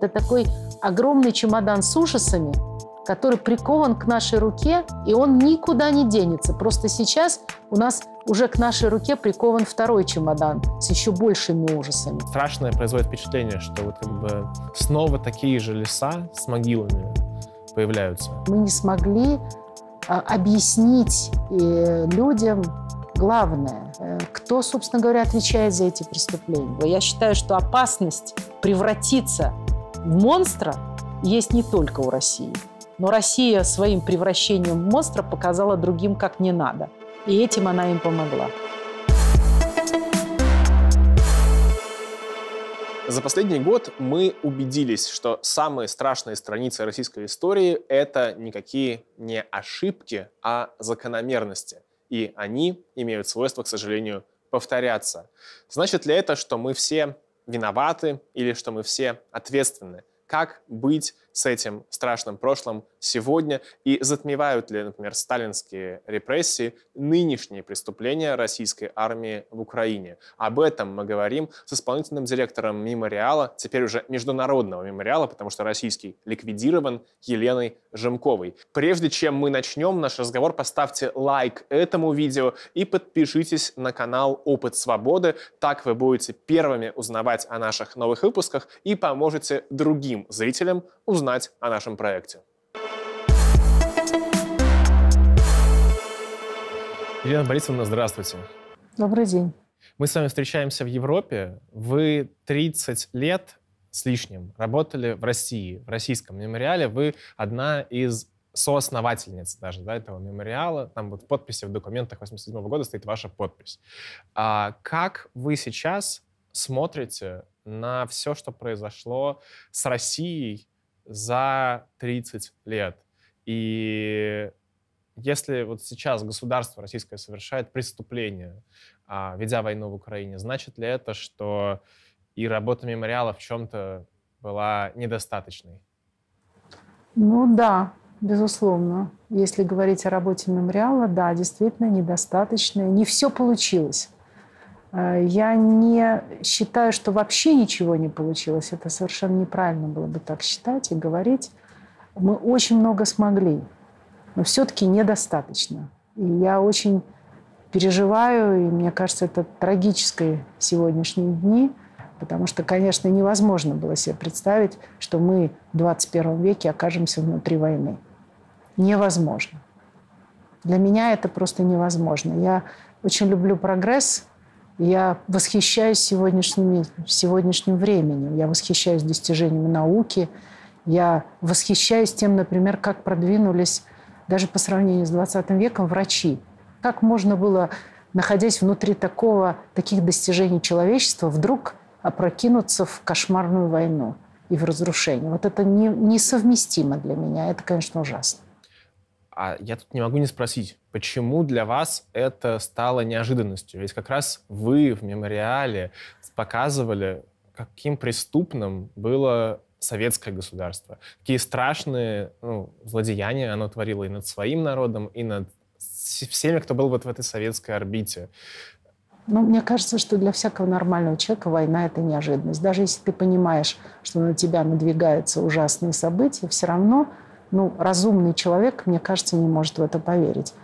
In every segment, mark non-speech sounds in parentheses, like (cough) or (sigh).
Это такой огромный чемодан с ужасами, который прикован к нашей руке, и он никуда не денется. Просто сейчас у нас уже к нашей руке прикован второй чемодан с еще большими ужасами. Страшное производит впечатление, что вот как бы снова такие же леса с могилами появляются. Мы не смогли а, объяснить э, людям главное, э, кто, собственно говоря, отвечает за эти преступления. Я считаю, что опасность превратиться монстра есть не только у России. Но Россия своим превращением в монстра показала другим, как не надо. И этим она им помогла. За последний год мы убедились, что самые страшные страницы российской истории – это никакие не ошибки, а закономерности. И они имеют свойство, к сожалению, повторяться. Значит ли это, что мы все виноваты или что мы все ответственны. Как быть с этим страшным прошлым сегодня? И затмевают ли, например, сталинские репрессии нынешние преступления российской армии в Украине? Об этом мы говорим с исполнительным директором мемориала, теперь уже международного мемориала, потому что российский ликвидирован, Еленой Жемковой. Прежде чем мы начнем наш разговор, поставьте лайк этому видео и подпишитесь на канал «Опыт свободы». Так вы будете первыми узнавать о наших новых выпусках и поможете другим зрителям узнать узнать о нашем проекте. Елена Борисовна, здравствуйте. Добрый день. Мы с вами встречаемся в Европе. Вы 30 лет с лишним работали в России, в российском мемориале. Вы одна из соосновательниц даже да, этого мемориала. Там вот в подписи в документах 87 года стоит ваша подпись. А как вы сейчас смотрите на все, что произошло с Россией за 30 лет. И если вот сейчас государство российское совершает преступление, а, ведя войну в Украине, значит ли это, что и работа мемориала в чем-то была недостаточной? Ну да, безусловно. Если говорить о работе мемориала, да, действительно недостаточно. Не все получилось. Э, я не считаю, что вообще ничего не получилось. Это совершенно неправильно было бы так считать и говорить. Мы очень много смогли, но все-таки недостаточно. И я очень переживаю, и мне кажется, это трагическое сегодняшние дни, потому что, конечно, невозможно было себе представить, что мы в 21 веке окажемся внутри войны. Невозможно. Для меня это просто невозможно. Я очень люблю прогресс, я восхищаюсь сегодняшним, сегодняшним временем, я восхищаюсь достижениями науки, я восхищаюсь тем, например, как продвинулись даже по сравнению с 20 веком врачи. Как можно было, находясь внутри такого, таких достижений человечества, вдруг опрокинуться в кошмарную войну и в разрушение. Вот это не, несовместимо для меня, это, конечно, ужасно. А я тут не могу не спросить, почему для вас это стало неожиданностью? Ведь как раз вы в мемориале показывали, каким преступным было советское государство, какие страшные ну, злодеяния оно творило и над своим народом, и над всеми, кто был вот в этой советской орбите. Ну, мне кажется, что для всякого нормального человека война – это неожиданность. Даже если ты понимаешь, что на тебя надвигаются ужасные события, все равно ну, разумный человек, мне кажется, не может в это поверить.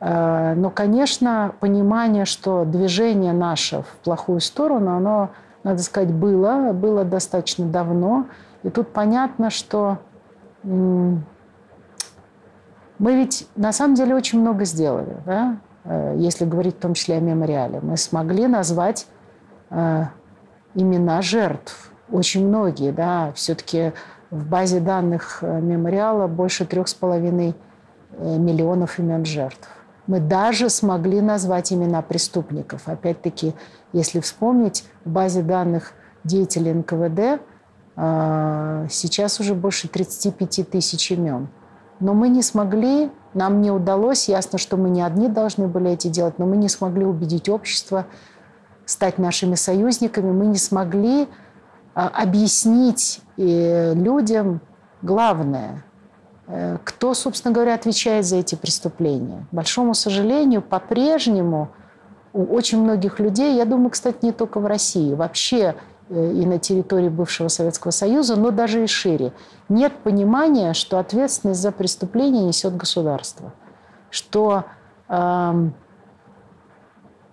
Э, но, конечно, понимание, что движение наше в плохую сторону, оно, надо сказать, было, было достаточно давно. И тут понятно, что мы ведь на самом деле очень много сделали, да? Э, если говорить в том числе о мемориале. Мы смогли назвать э, имена жертв. Очень многие, да, все-таки в базе данных э, мемориала больше трех с половиной э, миллионов имен жертв. Мы даже смогли назвать имена преступников. Опять-таки, если вспомнить, в базе данных деятелей НКВД э, сейчас уже больше 35 тысяч имен. Но мы не смогли, нам не удалось, ясно, что мы не одни должны были эти делать, но мы не смогли убедить общество стать нашими союзниками, мы не смогли а, объяснить э, людям главное, э, кто, собственно говоря, отвечает за эти преступления. К большому сожалению, по-прежнему у очень многих людей, я думаю, кстати, не только в России, вообще э, и на территории бывшего Советского Союза, но даже и шире. Нет понимания, что ответственность за преступление несет государство, что эм,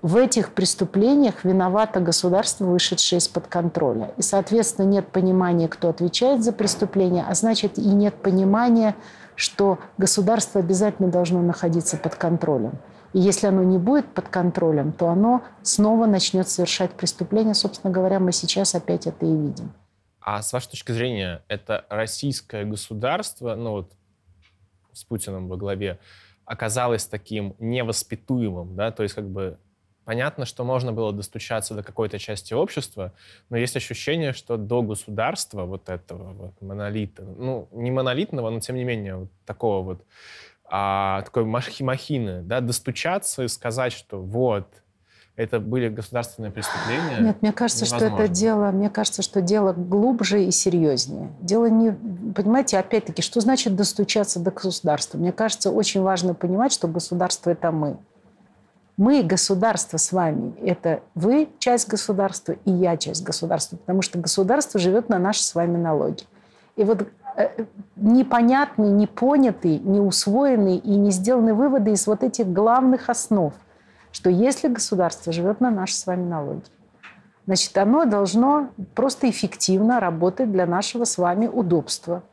в этих преступлениях виновато государство, вышедшее из-под контроля. И, соответственно, нет понимания, кто отвечает за преступления, а значит, и нет понимания, что государство обязательно должно находиться под контролем. И если оно не будет под контролем, то оно снова начнет совершать преступления. Собственно говоря, мы сейчас опять это и видим. А с вашей точки зрения, это российское государство, ну вот с Путиным во главе, оказалось таким невоспитуемым, да, то есть как бы Понятно, что можно было достучаться до какой-то части общества, но есть ощущение, что до государства вот этого вот монолита, ну, не монолитного, но тем не менее вот такого вот, а, такой махи махины, да, достучаться и сказать, что вот, это были государственные преступления? Нет, мне кажется, невозможно. что это дело, мне кажется, что дело глубже и серьезнее. Дело не, понимаете, опять-таки, что значит достучаться до государства? Мне кажется, очень важно понимать, что государство это мы. Мы государство с вами. Это вы часть государства и я часть государства, потому что государство живет на наши с вами налоги. И вот э, непонятные, непонятые, неусвоенные и не сделаны выводы из вот этих главных основ, что если государство живет на наши с вами налоги, значит, оно должно просто эффективно работать для нашего с вами удобства,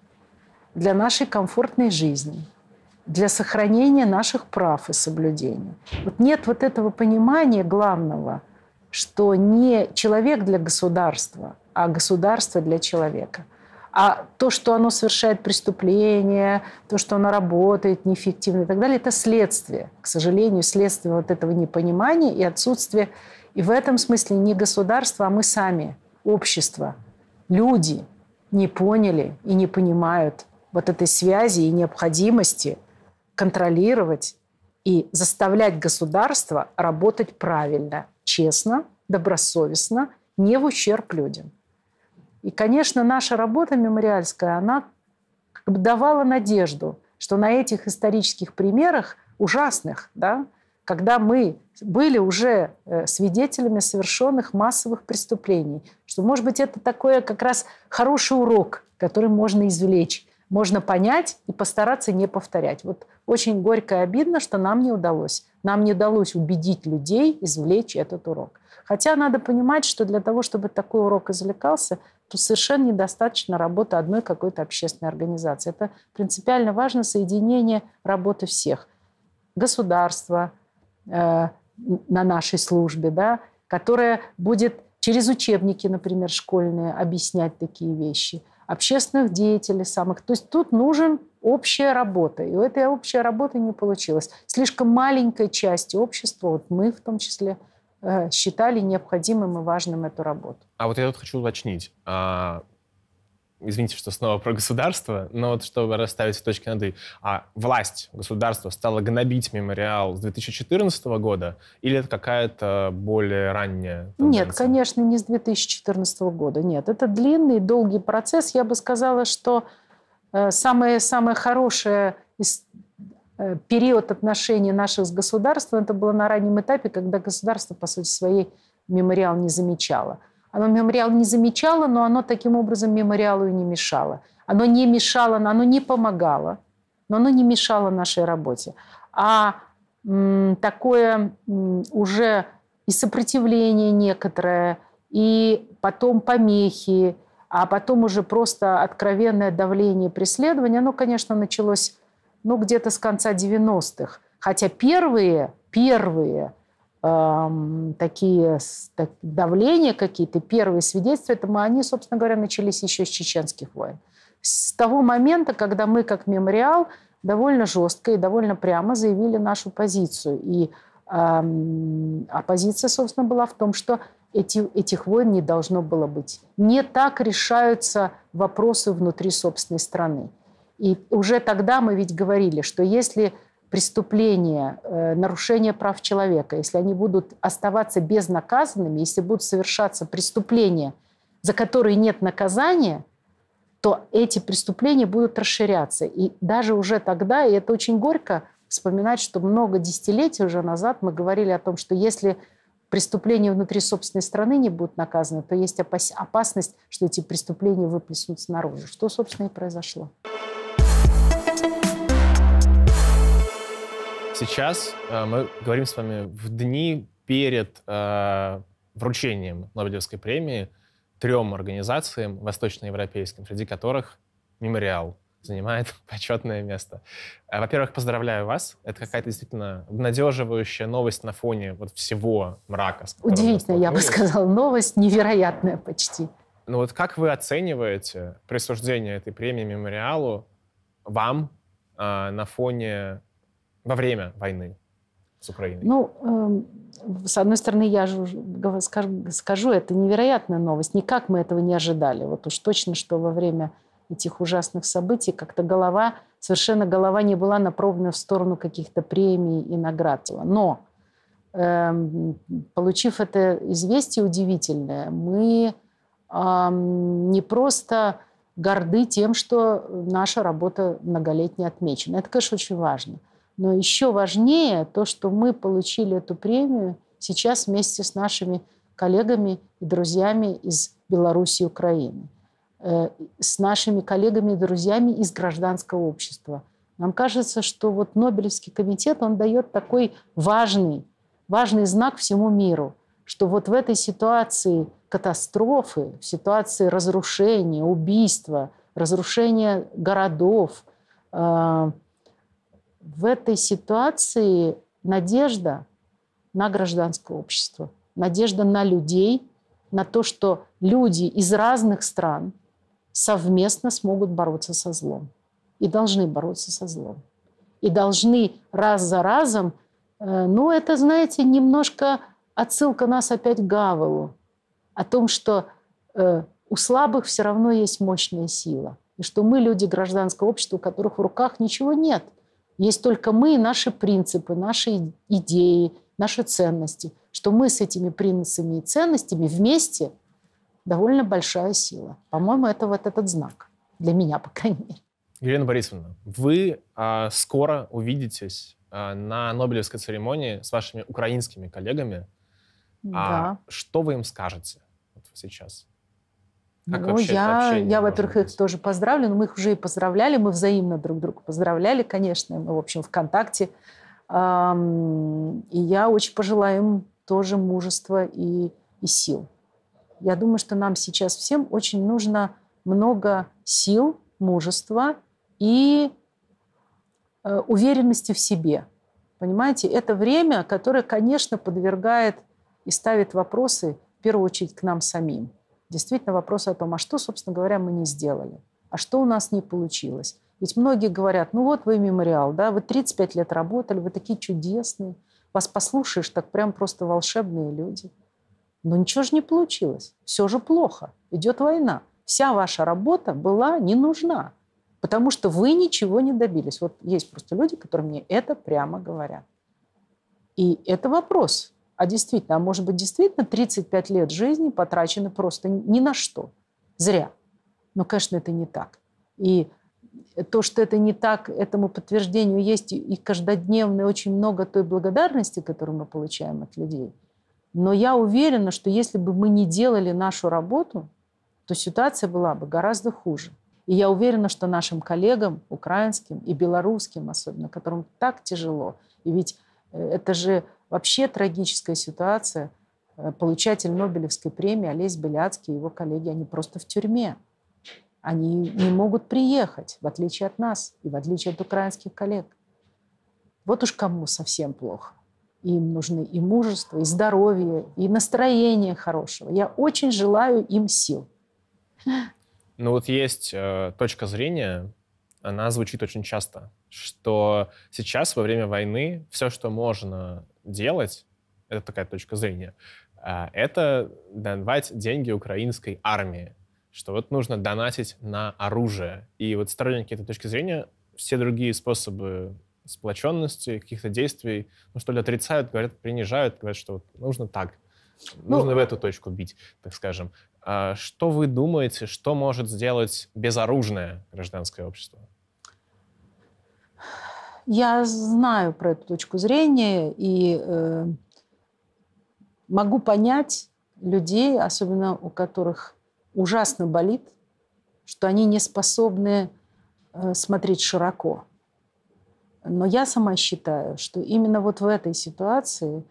для нашей комфортной жизни – для сохранения наших прав и соблюдения. Вот нет вот этого понимания главного, что не человек для государства, а государство для человека. А то, что оно совершает преступление, то, что оно работает неэффективно и так далее, это следствие. К сожалению, следствие вот этого непонимания и отсутствия. И в этом смысле не государство, а мы сами, общество, люди не поняли и не понимают вот этой связи и необходимости контролировать и заставлять государство работать правильно, честно, добросовестно, не в ущерб людям. И, конечно, наша работа мемориальская, она как бы давала надежду, что на этих исторических примерах ужасных, да, когда мы были уже э, свидетелями совершенных массовых преступлений, что, может быть, это такое как раз хороший урок, который можно извлечь можно понять и постараться не повторять. Вот очень горько и обидно, что нам не удалось. Нам не удалось убедить людей извлечь этот урок. Хотя надо понимать, что для того, чтобы такой урок извлекался, то совершенно недостаточно работы одной какой-то общественной организации. Это принципиально важно соединение работы всех. Государства э, на нашей службе, да, которое будет через учебники, например, школьные объяснять такие вещи – общественных деятелей самых. То есть тут нужен общая работа. И у этой общей работы не получилось. Слишком маленькая часть общества, вот мы в том числе, э, считали необходимым и важным эту работу. А вот я тут хочу уточнить. А, извините, что снова про государство, но вот чтобы расставить точки над «и», а власть государства стала гнобить мемориал с 2014 года или это какая-то более ранняя тенденция? Нет, конечно, не с 2014 года, нет. Это длинный, долгий процесс. Я бы сказала, что э, самое, самое хорошее из э, период отношений наших с государством, это было на раннем этапе, когда государство, по сути своей, мемориал не замечало. Оно мемориал не замечало, но оно таким образом мемориалу и не мешало. Оно не мешало, оно не помогало, но оно не мешало нашей работе. А м, такое м, уже и сопротивление некоторое, и потом помехи, а потом уже просто откровенное давление преследования, оно, конечно, началось ну, где-то с конца 90-х. Хотя первые, первые – такие так, давления какие-то, первые свидетельства, это мы, они, собственно говоря, начались еще с чеченских войн. С того момента, когда мы, как мемориал, довольно жестко и довольно прямо заявили нашу позицию. И эм, оппозиция, собственно, была в том, что эти, этих войн не должно было быть. Не так решаются вопросы внутри собственной страны. И уже тогда мы ведь говорили, что если преступления, э, нарушения прав человека, если они будут оставаться безнаказанными, если будут совершаться преступления, за которые нет наказания, то эти преступления будут расширяться. И даже уже тогда, и это очень горько вспоминать, что много десятилетий уже назад мы говорили о том, что если преступления внутри собственной страны не будут наказаны, то есть опасность, что эти преступления выплеснутся наружу, что, собственно, и произошло. Сейчас э, мы говорим с вами в дни перед э, вручением Нобелевской премии трем организациям восточноевропейским, среди которых «Мемориал» занимает (laughs) почетное место. Э, во-первых, поздравляю вас. Это какая-то действительно обнадеживающая новость на фоне вот всего мрака. Удивительно, я бы сказала, новость невероятная почти. Ну вот как вы оцениваете присуждение этой премии мемориалу вам э, на фоне во время войны с Украиной? Ну, э, с одной стороны, я же скажу, скажу, это невероятная новость. Никак мы этого не ожидали. Вот уж точно, что во время этих ужасных событий как-то голова, совершенно голова не была направлена в сторону каких-то премий и наград. Но, э, получив это известие удивительное, мы э, не просто горды тем, что наша работа многолетняя отмечена. Это, конечно, очень важно – но еще важнее то, что мы получили эту премию сейчас вместе с нашими коллегами и друзьями из Беларуси и Украины, э, с нашими коллегами и друзьями из гражданского общества. Нам кажется, что вот Нобелевский комитет, он дает такой важный, важный знак всему миру, что вот в этой ситуации катастрофы, в ситуации разрушения, убийства, разрушения городов, э, в этой ситуации надежда на гражданское общество, надежда на людей, на то, что люди из разных стран совместно смогут бороться со злом и должны бороться со злом. И должны раз за разом, э, ну это, знаете, немножко отсылка нас опять к Гавелу, о том, что э, у слабых все равно есть мощная сила, и что мы люди гражданского общества, у которых в руках ничего нет – есть только мы и наши принципы, наши идеи, наши ценности. Что мы с этими принципами и ценностями вместе довольно большая сила. По-моему, это вот этот знак. Для меня, по крайней мере. Елена Борисовна, вы а, скоро увидитесь а, на Нобелевской церемонии с вашими украинскими коллегами. А да. А, что вы им скажете вот сейчас? Как ну, я, я во-первых, их тоже поздравлю, но мы их уже и поздравляли, мы взаимно друг друга поздравляли, конечно, мы, в общем, ВКонтакте. И я очень пожелаю им тоже мужества и, и сил. Я думаю, что нам сейчас всем очень нужно много сил, мужества и э, уверенности в себе. Понимаете, это время, которое, конечно, подвергает и ставит вопросы, в первую очередь, к нам самим действительно вопрос о том, а что, собственно говоря, мы не сделали, а что у нас не получилось. Ведь многие говорят, ну вот вы мемориал, да, вы 35 лет работали, вы такие чудесные, вас послушаешь, так прям просто волшебные люди. Но ничего же не получилось, все же плохо, идет война. Вся ваша работа была не нужна, потому что вы ничего не добились. Вот есть просто люди, которые мне это прямо говорят. И это вопрос, а действительно, а может быть, действительно 35 лет жизни потрачены просто ни на что. Зря. Но, конечно, это не так. И то, что это не так, этому подтверждению есть и каждодневное очень много той благодарности, которую мы получаем от людей. Но я уверена, что если бы мы не делали нашу работу, то ситуация была бы гораздо хуже. И я уверена, что нашим коллегам, украинским и белорусским особенно, которым так тяжело, и ведь э, это же Вообще трагическая ситуация. Э, получатель Нобелевской премии Олесь Беляцкий и его коллеги, они просто в тюрьме. Они не могут приехать, в отличие от нас и в отличие от украинских коллег. Вот уж кому совсем плохо. Им нужны и мужество, и здоровье, и настроение хорошего. Я очень желаю им сил. Ну вот есть э, точка зрения, она звучит очень часто, что сейчас во время войны все, что можно делать, это такая точка зрения, а, это давать деньги украинской армии, что вот нужно донатить на оружие. И вот сторонники этой точки зрения все другие способы сплоченности, каких-то действий, ну что ли, отрицают, говорят, принижают, говорят, что вот нужно так, ну, нужно в эту точку бить, так скажем. А что вы думаете, что может сделать безоружное гражданское общество? Я знаю про эту точку зрения и э, могу понять людей, особенно у которых ужасно болит, что они не способны э, смотреть широко. Но я сама считаю, что именно вот в этой ситуации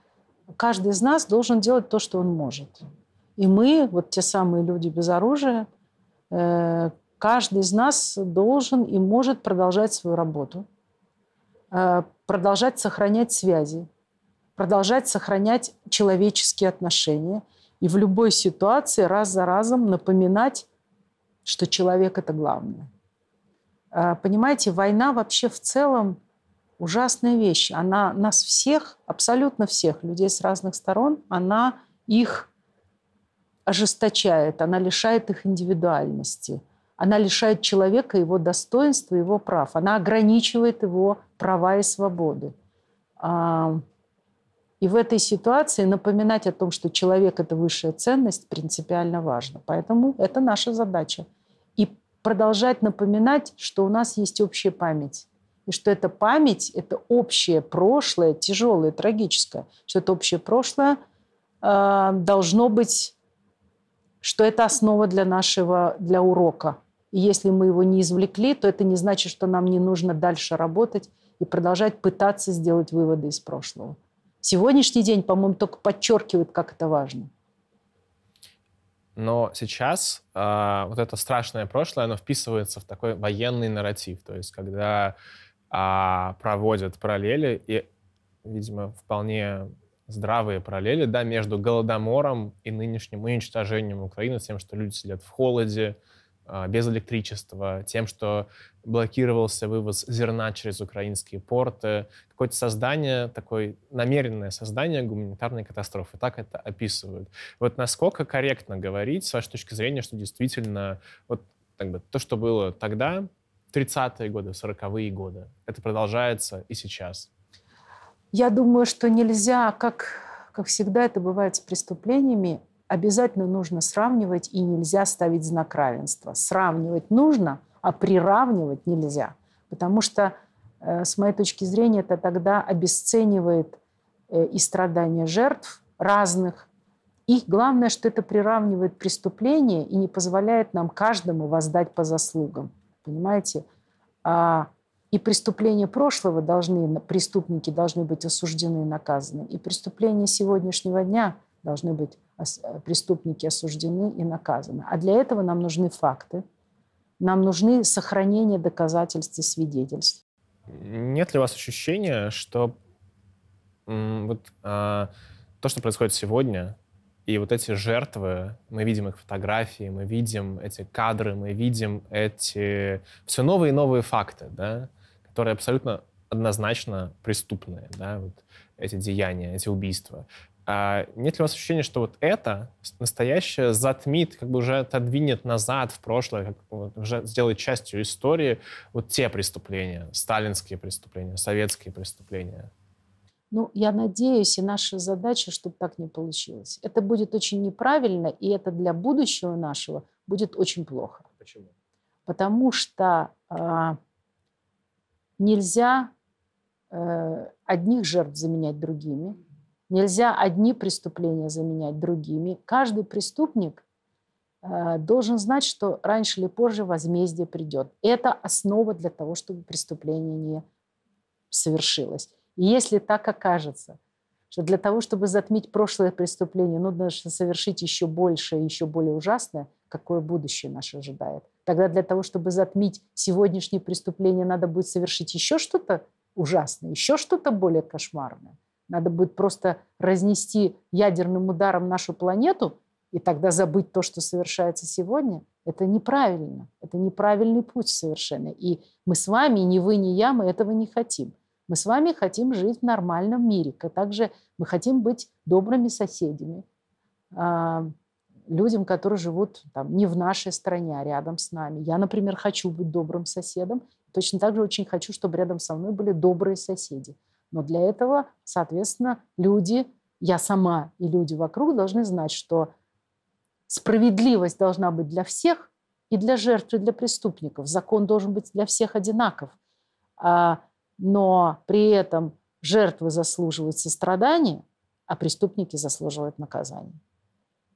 каждый из нас должен делать то, что он может. И мы, вот те самые люди без оружия, э, каждый из нас должен и может продолжать свою работу – Э, продолжать сохранять связи, продолжать сохранять человеческие отношения и в любой ситуации раз за разом напоминать, что человек – это главное. Э, понимаете, война вообще в целом ужасная вещь. Она нас всех, абсолютно всех, людей с разных сторон, она их ожесточает, она лишает их индивидуальности – она лишает человека его достоинства, его прав. Она ограничивает его права и свободы. А, и в этой ситуации напоминать о том, что человек – это высшая ценность, принципиально важно. Поэтому это наша задача. И продолжать напоминать, что у нас есть общая память. И что эта память – это общее прошлое, тяжелое, трагическое. Что это общее прошлое а, должно быть что это основа для нашего, для урока. И если мы его не извлекли, то это не значит, что нам не нужно дальше работать и продолжать пытаться сделать выводы из прошлого. Сегодняшний день, по-моему, только подчеркивает, как это важно. Но сейчас э, вот это страшное прошлое, оно вписывается в такой военный нарратив. То есть когда э, проводят параллели, и, видимо, вполне здравые параллели, да, между Голодомором и нынешним уничтожением Украины, тем, что люди сидят в холоде, а, без электричества, тем, что блокировался вывоз зерна через украинские порты, какое-то создание, такое намеренное создание гуманитарной катастрофы. Так это описывают. Вот насколько корректно говорить, с вашей точки зрения, что действительно вот так бы, то, что было тогда, 30-е годы, 40-е годы, это продолжается и сейчас. Я думаю, что нельзя, как, как всегда это бывает с преступлениями, обязательно нужно сравнивать и нельзя ставить знак равенства. Сравнивать нужно, а приравнивать нельзя. Потому что, э, с моей точки зрения, это тогда обесценивает э, и страдания жертв разных, и главное, что это приравнивает преступление и не позволяет нам каждому воздать по заслугам. Понимаете? А и преступления прошлого должны, преступники должны быть осуждены и наказаны. И преступления сегодняшнего дня должны быть э, преступники осуждены и наказаны. А для этого нам нужны факты, нам нужны сохранение доказательств и свидетельств. Нет ли у вас ощущения, что вот, а, то, что происходит сегодня, и вот эти жертвы, мы видим их фотографии, мы видим эти кадры, мы видим эти все новые и новые факты, да? которые абсолютно однозначно преступные, да, вот эти деяния, эти убийства. А нет ли у вас ощущения, что вот это настоящее затмит, как бы уже отодвинет назад в прошлое, как вот, уже сделает частью истории вот те преступления, сталинские преступления, советские преступления? Ну, я надеюсь, и наша задача, чтобы так не получилось. Это будет очень неправильно, и это для будущего нашего будет очень плохо. Почему? Потому что а, Нельзя э, одних жертв заменять другими. Нельзя одни преступления заменять другими. Каждый преступник э, должен знать, что раньше или позже возмездие придет. Это основа для того, чтобы преступление не совершилось. И если так окажется, что для того, чтобы затмить прошлое преступление, нужно совершить еще больше, еще более ужасное, какое будущее нас ожидает. Тогда для того, чтобы затмить сегодняшние преступления, надо будет совершить еще что-то ужасное, еще что-то более кошмарное. Надо будет просто разнести ядерным ударом нашу планету и тогда забыть то, что совершается сегодня. Это неправильно. Это неправильный путь совершенно. И мы с вами, ни вы, ни я, мы этого не хотим. Мы с вами хотим жить в нормальном мире. А также мы хотим быть добрыми соседями, а, людям, которые живут там, не в нашей стране, а рядом с нами. Я, например, хочу быть добрым соседом. Точно так же очень хочу, чтобы рядом со мной были добрые соседи. Но для этого, соответственно, люди, я сама и люди вокруг должны знать, что справедливость должна быть для всех, и для жертв, и для преступников. Закон должен быть для всех одинаков. А, но при этом жертвы заслуживают сострадания, а преступники заслуживают наказания.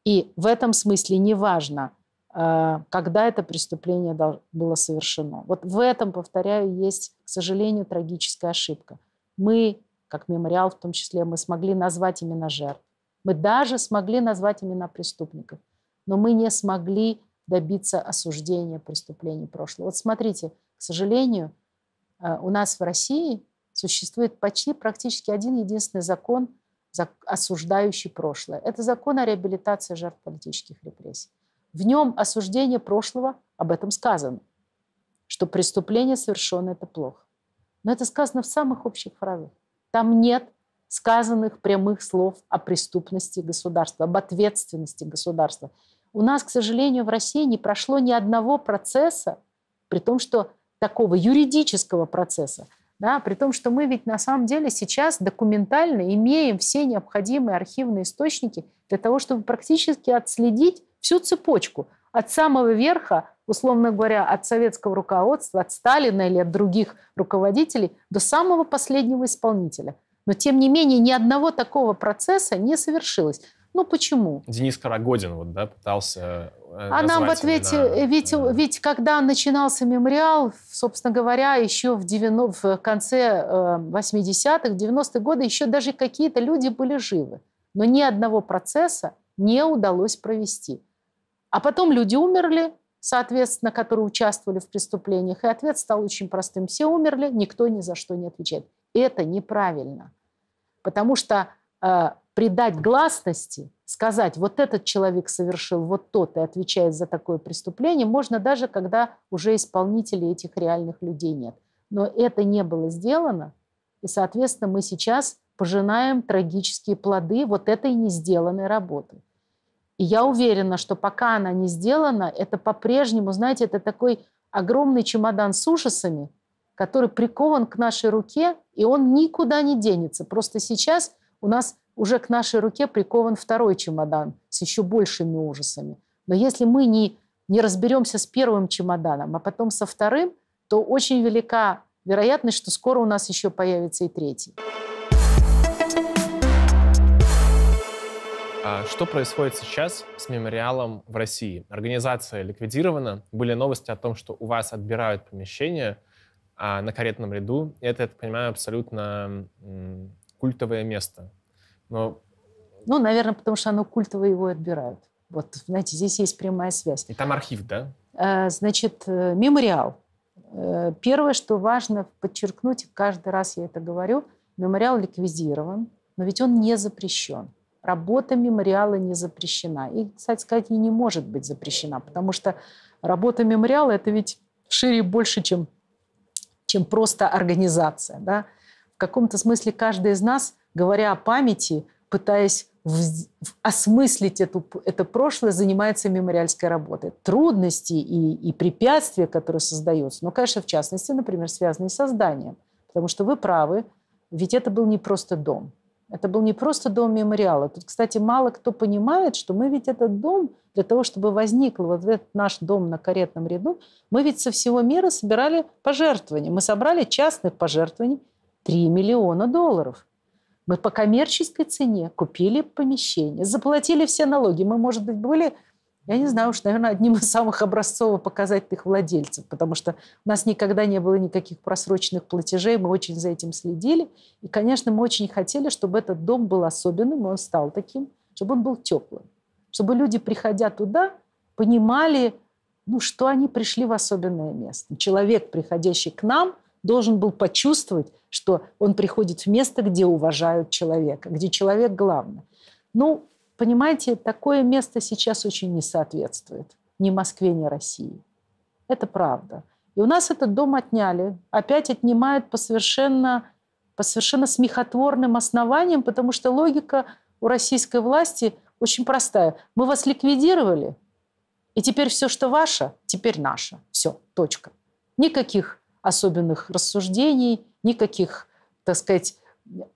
И в этом смысле неважно, э, когда это преступление было совершено. Вот в этом, повторяю, есть, к сожалению, трагическая ошибка. Мы, как мемориал в том числе, мы смогли назвать имена жертв. Мы даже смогли назвать имена преступников. Но мы не смогли добиться осуждения преступлений прошлого. Вот смотрите, к сожалению, э, у нас в России существует почти практически один единственный закон осуждающий прошлое. Это закон о реабилитации жертв политических репрессий. В нем осуждение прошлого, об этом сказано, что преступление совершено, это плохо. Но это сказано в самых общих фразах. Там нет сказанных прямых слов о преступности государства, об ответственности государства. У нас, к сожалению, в России не прошло ни одного процесса, при том, что такого юридического процесса, да, при том, что мы ведь на самом деле сейчас документально имеем все необходимые архивные источники для того, чтобы практически отследить всю цепочку от самого верха, условно говоря, от советского руководства, от Сталина или от других руководителей до самого последнего исполнителя. Но, тем не менее, ни одного такого процесса не совершилось. Ну почему? Денис Карагодин вот, да, пытался э, а нам в ответе, именно... Э, ведь, да. ведь когда начинался мемориал, собственно говоря, еще в, 90, в конце 80-х, э, 90-е годы, еще даже какие-то люди были живы. Но ни одного процесса не удалось провести. А потом люди умерли, соответственно, которые участвовали в преступлениях, и ответ стал очень простым. Все умерли, никто ни за что не отвечает. Это неправильно. Потому что придать гласности, сказать, вот этот человек совершил вот тот и отвечает за такое преступление, можно даже, когда уже исполнителей этих реальных людей нет. Но это не было сделано, и, соответственно, мы сейчас пожинаем трагические плоды вот этой не сделанной работы. И я уверена, что пока она не сделана, это по-прежнему, знаете, это такой огромный чемодан с ужасами, который прикован к нашей руке, и он никуда не денется. Просто сейчас у нас уже к нашей руке прикован второй чемодан с еще большими ужасами. Но если мы не, не разберемся с первым чемоданом, а потом со вторым, то очень велика вероятность, что скоро у нас еще появится и третий. А что происходит сейчас с мемориалом в России? Организация ликвидирована. Были новости о том, что у вас отбирают помещение а на каретном ряду. это, я так понимаю, абсолютно культовое место но... Ну, наверное, потому что оно культовое его отбирают. Вот, знаете, здесь есть прямая связь. И там архив, да? Э, значит, э, мемориал. Э, первое, что важно подчеркнуть, каждый раз я это говорю, мемориал ликвидирован, но ведь он не запрещен. Работа мемориала не запрещена. И, кстати сказать, и не может быть запрещена, потому что работа мемориала – это ведь шире и больше, чем, чем просто организация. Да? в каком-то смысле каждый из нас, говоря о памяти, пытаясь осмыслить эту, это прошлое, занимается мемориальской работой. Трудности и, и препятствия, которые создаются, ну, конечно, в частности, например, связанные с созданием, Потому что вы правы, ведь это был не просто дом. Это был не просто дом мемориала. Тут, кстати, мало кто понимает, что мы ведь этот дом, для того, чтобы возник вот этот наш дом на каретном ряду, мы ведь со всего мира собирали пожертвования. Мы собрали частных пожертвований, 3 миллиона долларов. Мы по коммерческой цене купили помещение, заплатили все налоги. Мы, может быть, были, я не знаю уж, наверное, одним из самых образцово-показательных владельцев, потому что у нас никогда не было никаких просроченных платежей, мы очень за этим следили. И, конечно, мы очень хотели, чтобы этот дом был особенным, и он стал таким, чтобы он был теплым, чтобы люди, приходя туда, понимали, ну, что они пришли в особенное место. Человек, приходящий к нам, должен был почувствовать, что он приходит в место, где уважают человека, где человек главный. Ну, понимаете, такое место сейчас очень не соответствует ни Москве, ни России. Это правда. И у нас этот дом отняли. Опять отнимают по совершенно, по совершенно смехотворным основаниям, потому что логика у российской власти очень простая. Мы вас ликвидировали, и теперь все, что ваше, теперь наше. Все, точка. Никаких особенных рассуждений, никаких, так сказать,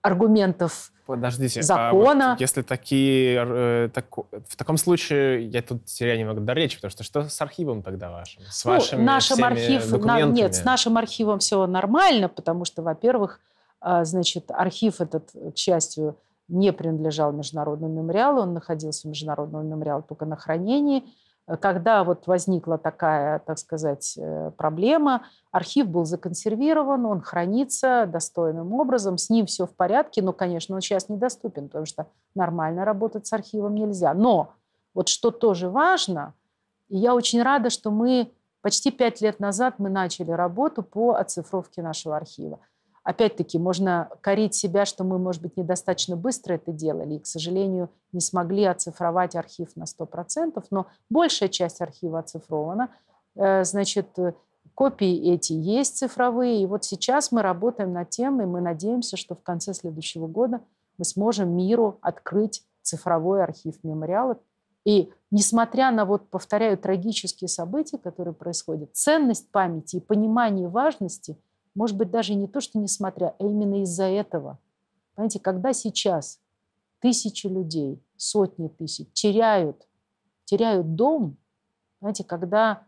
аргументов Подождите, а закона. А вот если такие, э, так, в таком случае я тут теряю немного до речи, потому что что с архивом тогда вашим? С ну, вашими нашим архив, документами? На, нет, с нашим архивом все нормально, потому что, во-первых, а, значит, архив этот, э, к счастью, не принадлежал Международному мемориалу, он находился в Международном мемориале только на хранении. Э, когда вот возникла такая, так сказать, э, проблема, архив был законсервирован, он хранится достойным образом, с ним все в порядке, но, конечно, он сейчас недоступен, потому что нормально работать с архивом нельзя. Но вот что тоже важно, и я очень рада, что мы почти пять лет назад мы начали работу по оцифровке нашего архива опять-таки, можно корить себя, что мы, может быть, недостаточно быстро это делали и, к сожалению, не смогли оцифровать архив на 100%, но большая часть архива оцифрована. Э, значит, копии эти есть цифровые, и вот сейчас мы работаем над тем, и мы надеемся, что в конце следующего года мы сможем миру открыть цифровой архив мемориала. И несмотря на, вот, повторяю, трагические события, которые происходят, ценность памяти и понимание важности – может быть, даже не то, что несмотря, а именно из-за этого. Понимаете, когда сейчас тысячи людей, сотни тысяч теряют, теряют дом, понимаете, когда,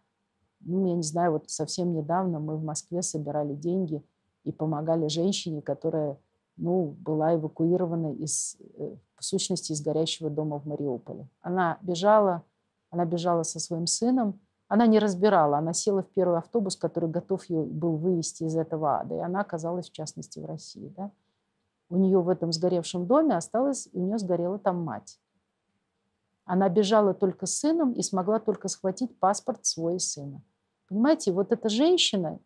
ну, я не знаю, вот совсем недавно мы в Москве собирали деньги и помогали женщине, которая, ну, была эвакуирована из, э, в сущности, из горящего дома в Мариуполе. Она бежала, она бежала со своим сыном – она не разбирала, она села в первый автобус, который готов ее был вывести из этого ада, и она оказалась, в частности, в России. Да? У нее в этом сгоревшем доме осталась, у нее сгорела там мать. Она бежала только с сыном и смогла только схватить паспорт своего сына. Понимаете, вот эта женщина,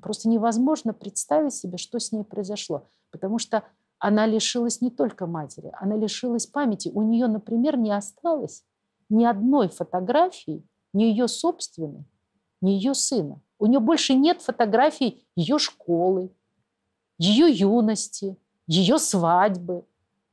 просто невозможно представить себе, что с ней произошло, потому что она лишилась не только матери, она лишилась памяти. У нее, например, не осталось ни одной фотографии, ни ее собственной, ни ее сына. У нее больше нет фотографий ее школы, ее юности, ее свадьбы.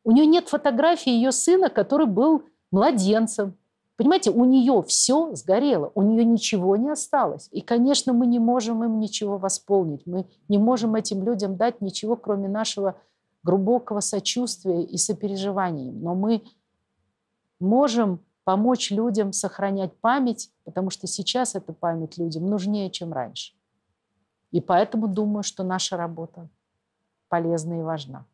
У нее нет фотографии ее сына, который был младенцем. Понимаете, у нее все сгорело, у нее ничего не осталось. И, конечно, мы не можем им ничего восполнить. Мы не можем этим людям дать ничего, кроме нашего глубокого сочувствия и сопереживания. Но мы можем помочь людям сохранять память, потому что сейчас эта память людям нужнее, чем раньше. И поэтому думаю, что наша работа полезна и важна.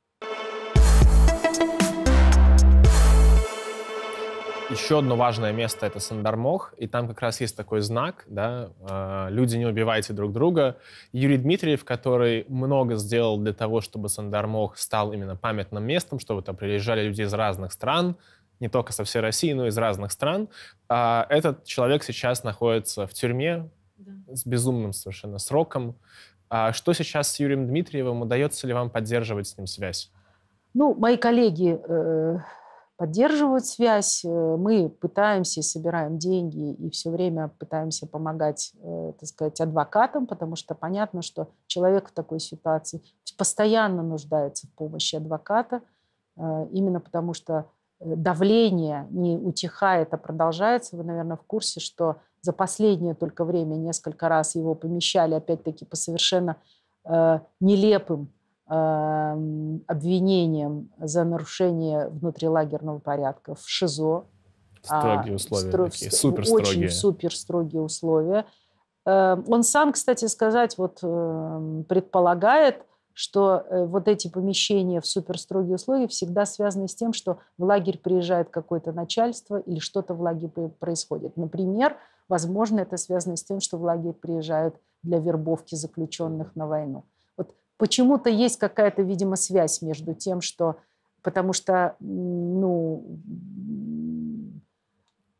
Еще одно важное место — это Сандармох, и там как раз есть такой знак, да, а, «Люди, не убивайте друг друга». Юрий Дмитриев, который много сделал для того, чтобы Сандармох стал именно памятным местом, чтобы там приезжали люди из разных стран — не только со всей России, но и из разных стран. А этот человек сейчас находится в тюрьме да. с безумным совершенно сроком. А что сейчас с Юрием Дмитриевым? Удается ли вам поддерживать с ним связь? Ну, мои коллеги э, поддерживают связь. Э, мы пытаемся и собираем деньги, и все время пытаемся помогать, э, так сказать, адвокатам, потому что понятно, что человек в такой ситуации постоянно нуждается в помощи адвоката, э, именно потому что Э, давление не утихает, а продолжается. Вы, наверное, в курсе, что за последнее только время несколько раз его помещали, опять-таки, по совершенно э, нелепым э, обвинениям за нарушение внутрилагерного порядка в ШИЗО. А, строгие условия стро... такие, супер строгие. Очень супер строгие условия. Эм, он сам, кстати сказать, вот эм, предполагает, что э, вот эти помещения в суперстрогие условия всегда связаны с тем, что в лагерь приезжает какое-то начальство или что-то в лагере происходит. Например, возможно, это связано с тем, что в лагерь приезжают для вербовки заключенных на войну. Вот почему-то есть какая-то, видимо, связь между тем, что потому что, ну,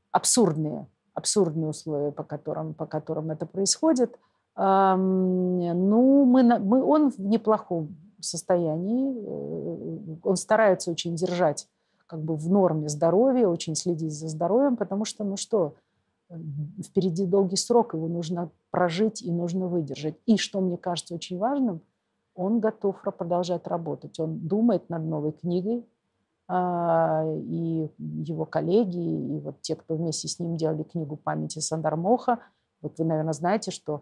абсурдные, абсурдные условия, по которым, по которым это происходит – ну, мы, мы, он в неплохом состоянии. Э, он старается очень держать как бы в норме здоровье, очень следить за здоровьем, потому что, ну что, э, впереди долгий срок, его нужно прожить и нужно выдержать. И что мне кажется очень важным, он готов продолжать работать. Он думает над новой книгой, а, и его коллеги, и вот те, кто вместе с ним делали книгу памяти Сандармоха, вот вы, наверное, знаете, что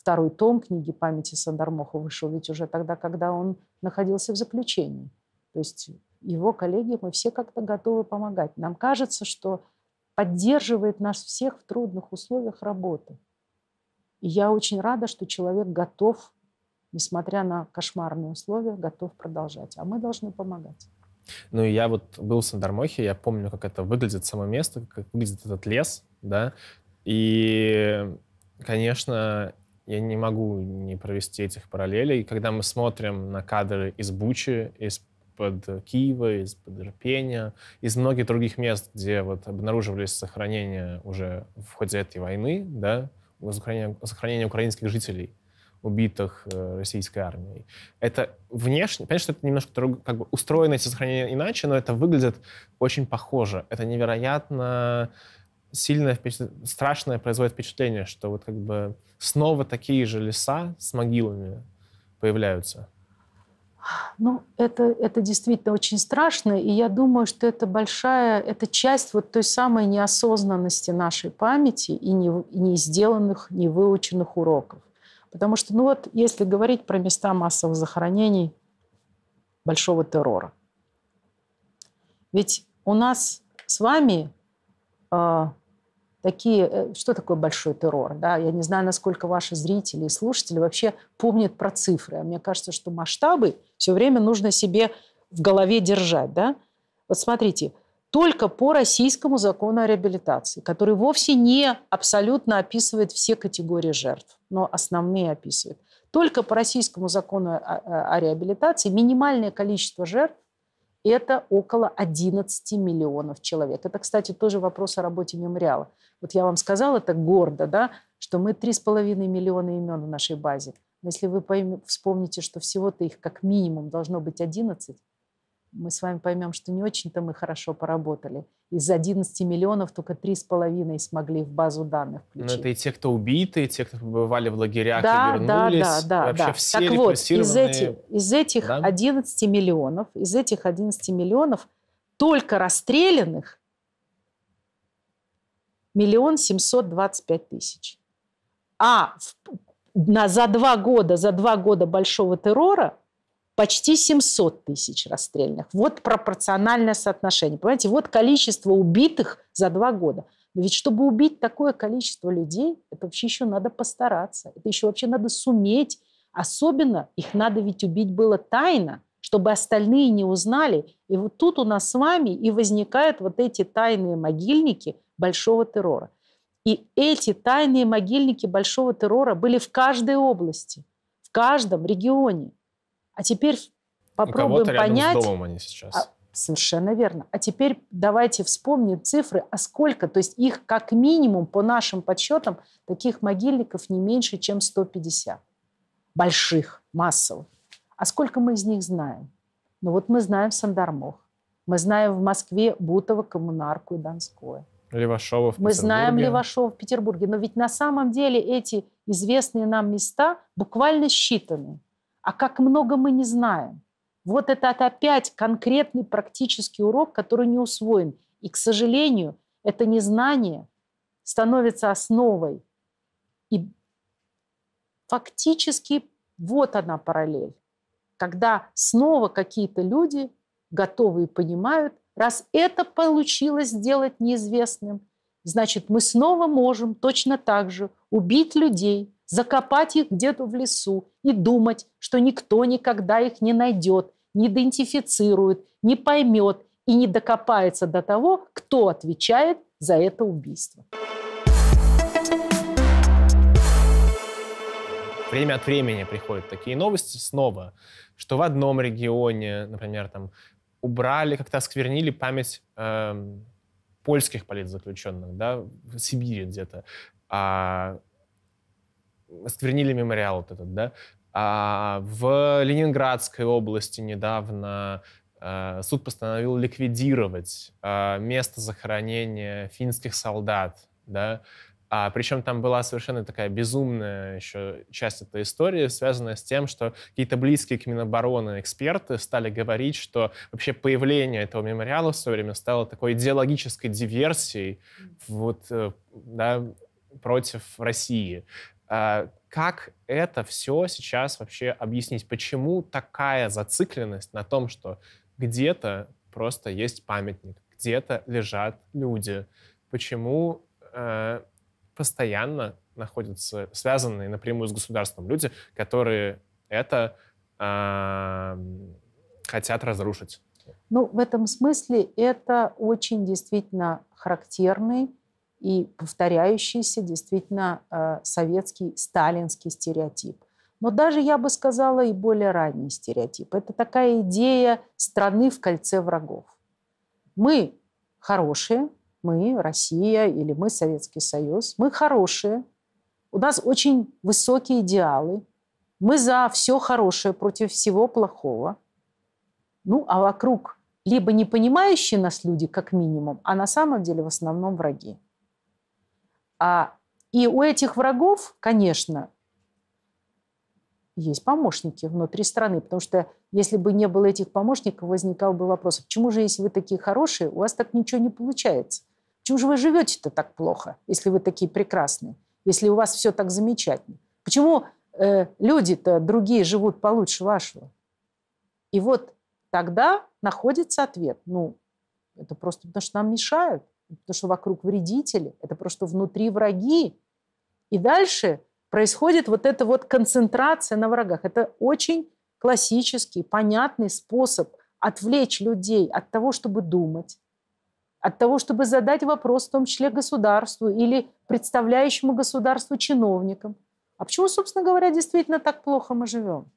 Второй том книги памяти Сандармоха вышел ведь уже тогда, когда он находился в заключении. То есть его коллеги, мы все как-то готовы помогать. Нам кажется, что поддерживает нас всех в трудных условиях работы. И я очень рада, что человек готов, несмотря на кошмарные условия, готов продолжать. А мы должны помогать. Ну, и я вот был в Сандармохе, я помню, как это выглядит само место, как выглядит этот лес, да. И, конечно, я не могу не провести этих параллелей. Когда мы смотрим на кадры из Бучи, из-под Киева, из-под Ирпения, из многих других мест, где вот обнаруживались сохранения уже в ходе этой войны, да, сохранение, сохранение украинских жителей, убитых э, российской армией. Это внешне, понятно, что это немножко друг, как бы устроено эти сохранения иначе, но это выглядит очень похоже. Это невероятно сильное, страшное производит впечатление, что вот как бы снова такие же леса с могилами появляются. Ну, это, это действительно очень страшно, и я думаю, что это большая, это часть вот той самой неосознанности нашей памяти и не, и не сделанных, не выученных уроков. Потому что, ну вот, если говорить про места массовых захоронений большого террора, ведь у нас с вами а, такие... Э, что такое большой террор? Да? Я не знаю, насколько ваши зрители и слушатели вообще помнят про цифры. А мне кажется, что масштабы все время нужно себе в голове держать. Да? Вот смотрите, только по российскому закону о реабилитации, который вовсе не абсолютно описывает все категории жертв, но основные описывает. Только по российскому закону о, о реабилитации минимальное количество жертв это около 11 миллионов человек. Это, кстати, тоже вопрос о работе мемориала. Вот я вам сказала это гордо, да, что мы 3,5 миллиона имен в нашей базе. Но если вы вспомните, что всего-то их как минимум должно быть 11, мы с вами поймем, что не очень-то мы хорошо поработали. Из 11 миллионов только 3,5 смогли в базу данных ну, включить. Но это и те, кто убиты, и те, кто побывали в лагерях да, и вернулись. Да, да, да. Вообще да. все так вот, из, эти, из этих да? 11 миллионов, из этих 11 миллионов только расстрелянных миллион семьсот двадцать пять тысяч. А в, на, за два года, за два года большого террора – почти 700 тысяч расстрельных. Вот пропорциональное соотношение. Понимаете, вот количество убитых за два года. Но ведь чтобы убить такое количество людей, это вообще еще надо постараться. Это еще вообще надо суметь. Особенно их надо ведь убить было тайно, чтобы остальные не узнали. И вот тут у нас с вами и возникают вот эти тайные могильники большого террора. И эти тайные могильники большого террора были в каждой области, в каждом регионе. А теперь попробуем У понять... с домом они сейчас. А, совершенно верно. А теперь давайте вспомним цифры, а сколько, то есть их как минимум, по нашим подсчетам, таких могильников не меньше, чем 150. Больших, массовых. А сколько мы из них знаем? Ну вот мы знаем Сандармох. Мы знаем в Москве Бутово, Коммунарку и Донское. Левашова в Мы знаем Левашова в Петербурге. Но ведь на самом деле эти известные нам места буквально считаны а как много мы не знаем. Вот это опять конкретный практический урок, который не усвоен. И, к сожалению, это незнание становится основой. И фактически вот она параллель. Когда снова какие-то люди готовы и понимают, раз это получилось сделать неизвестным, значит, мы снова можем точно так же убить людей, закопать их где-то в лесу и думать, что никто никогда их не найдет, не идентифицирует, не поймет и не докопается до того, кто отвечает за это убийство. Время от времени приходят такие новости снова, что в одном регионе, например, там убрали, как-то осквернили память э, польских политзаключенных, да, в Сибири где-то. А осквернили мемориал вот этот, да. А в Ленинградской области недавно э, суд постановил ликвидировать э, место захоронения финских солдат, да, а, причем там была совершенно такая безумная еще часть этой истории, связанная с тем, что какие-то близкие к Минобороны эксперты стали говорить, что вообще появление этого мемориала в свое время стало такой идеологической диверсией вот, э, да, против России. А, как это все сейчас вообще объяснить? Почему такая зацикленность на том, что где-то просто есть памятник, где-то лежат люди? Почему э, постоянно находятся связанные напрямую с государством люди, которые это э, хотят разрушить? Ну, в этом смысле это очень действительно характерный и повторяющийся действительно э, советский сталинский стереотип. Но даже, я бы сказала, и более ранний стереотип. Это такая идея страны в кольце врагов. Мы хорошие, мы, Россия или мы, Советский Союз, мы хорошие, у нас очень высокие идеалы, мы за все хорошее против всего плохого. Ну, а вокруг либо не понимающие нас люди, как минимум, а на самом деле в основном враги. А, и у этих врагов, конечно, есть помощники внутри страны, потому что если бы не было этих помощников, возникал бы вопрос, «А почему же, если вы такие хорошие, у вас так ничего не получается? Почему же вы живете-то так плохо, если вы такие прекрасные, если у вас все так замечательно? Почему э, люди-то другие живут получше вашего? И вот тогда находится ответ. Ну, это просто потому что нам мешают потому что вокруг вредители, это просто внутри враги. И дальше происходит вот эта вот концентрация на врагах. Это очень классический, понятный способ отвлечь людей от того, чтобы думать, от того, чтобы задать вопрос, в том числе государству или представляющему государству чиновникам. А почему, собственно говоря, действительно так плохо мы живем?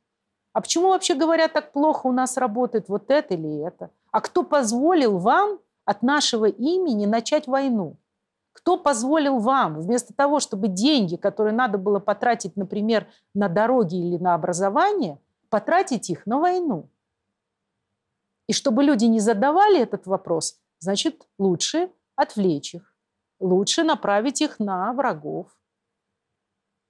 А почему, вообще говоря, так плохо у нас работает вот это или это? А кто позволил вам от нашего имени начать войну? Кто позволил вам, вместо того, чтобы деньги, которые надо было потратить, например, на дороги или на образование, потратить их на войну? И чтобы люди не задавали этот вопрос, значит, лучше отвлечь их, лучше направить их на врагов.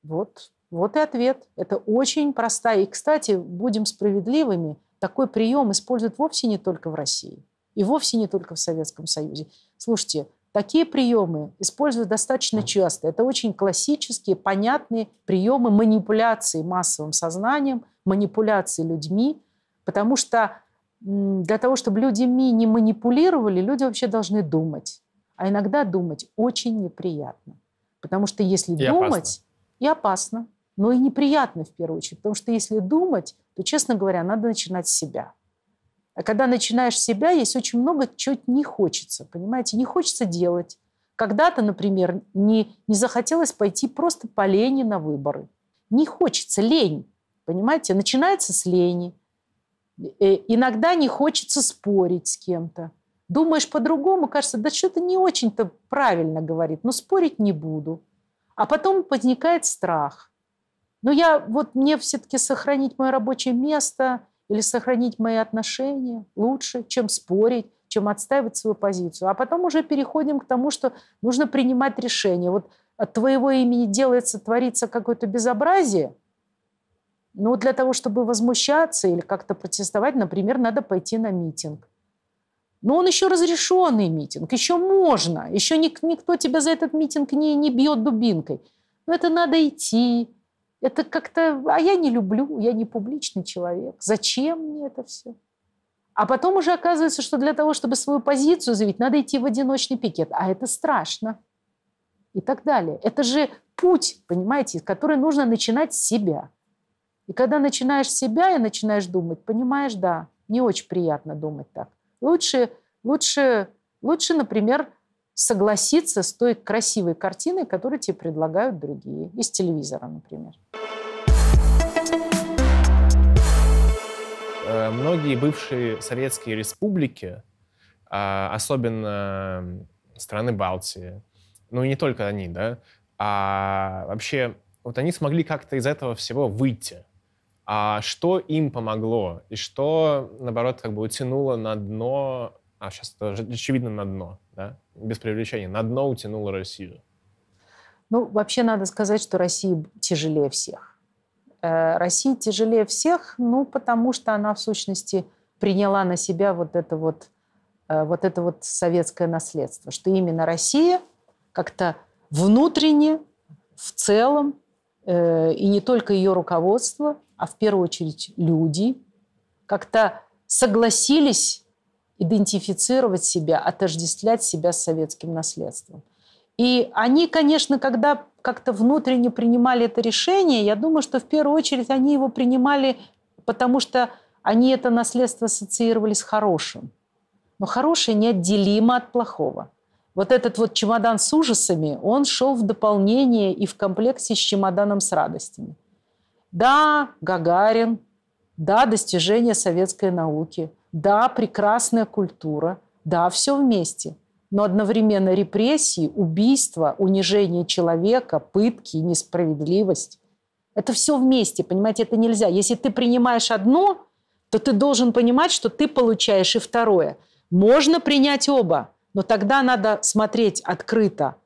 Вот, вот и ответ. Это очень простая. И, кстати, будем справедливыми, такой прием используют вовсе не только в России. И вовсе не только в Советском Союзе. Слушайте, такие приемы используют достаточно часто. Это очень классические, понятные приемы манипуляции массовым сознанием, манипуляции людьми, потому что для того, чтобы людьми не манипулировали, люди вообще должны думать. А иногда думать очень неприятно. Потому что если и думать, опасно. и опасно, но и неприятно в первую очередь. Потому что если думать, то, честно говоря, надо начинать с себя – а Когда начинаешь себя, есть очень много, чего не хочется, понимаете, не хочется делать. Когда-то, например, не, не захотелось пойти просто по лени на выборы. Не хочется, лень, понимаете, начинается с лени. И э, иногда не хочется спорить с кем-то. Думаешь по-другому, кажется, да что-то не очень-то правильно говорит, но спорить не буду. А потом возникает страх. Но я вот мне все-таки сохранить мое рабочее место, или сохранить мои отношения лучше, чем спорить, чем отстаивать свою позицию. А потом уже переходим к тому, что нужно принимать решение. Вот от твоего имени делается, творится какое-то безобразие, но для того, чтобы возмущаться или как-то протестовать, например, надо пойти на митинг. Но он еще разрешенный митинг, еще можно, еще ник- никто тебя за этот митинг не, не бьет дубинкой. Но это надо идти, это как-то, а я не люблю, я не публичный человек. Зачем мне это все? А потом уже оказывается, что для того, чтобы свою позицию заявить, надо идти в одиночный пикет. А это страшно. И так далее. Это же путь, понимаете, который нужно начинать с себя. И когда начинаешь с себя и начинаешь думать, понимаешь, да, не очень приятно думать так. Лучше, лучше, лучше, например, согласиться с той красивой картиной, которую тебе предлагают другие, из телевизора, например. Э, многие бывшие советские республики, а, особенно страны Балтии, ну и не только они, да, а вообще вот они смогли как-то из этого всего выйти. А что им помогло и что, наоборот, как бы утянуло на дно а сейчас очевидно на дно, да, без привлечения, на дно утянула Россию? Ну, вообще надо сказать, что Россия тяжелее всех. Э, Россия тяжелее всех, ну, потому что она, в сущности, приняла на себя вот это вот, э, вот это вот советское наследство, что именно Россия как-то внутренне, в целом, э, и не только ее руководство, а в первую очередь люди, как-то согласились идентифицировать себя, отождествлять себя с советским наследством. И они, конечно, когда как-то внутренне принимали это решение, я думаю, что в первую очередь они его принимали, потому что они это наследство ассоциировали с хорошим. Но хорошее неотделимо от плохого. Вот этот вот чемодан с ужасами, он шел в дополнение и в комплексе с чемоданом с радостями. Да, Гагарин, да, достижения советской науки, да, прекрасная культура, да, все вместе. Но одновременно репрессии, убийства, унижение человека, пытки, несправедливость. Это все вместе, понимаете, это нельзя. Если ты принимаешь одно, то ты должен понимать, что ты получаешь и второе. Можно принять оба, но тогда надо смотреть открыто –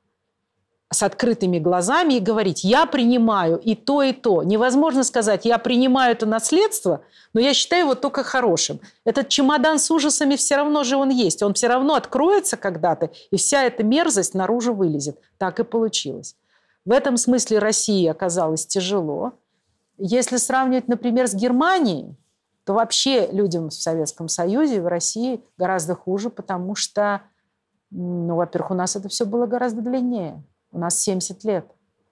с открытыми глазами и говорить, я принимаю и то, и то. Невозможно сказать, я принимаю это наследство, но я считаю его только хорошим. Этот чемодан с ужасами все равно же он есть. Он все равно откроется когда-то, и вся эта мерзость наружу вылезет. Так и получилось. В этом смысле России оказалось тяжело. Если сравнивать, например, с Германией, то вообще людям в Советском Союзе в России гораздо хуже, потому что, ну, во-первых, у нас это все было гораздо длиннее. У нас 70 лет.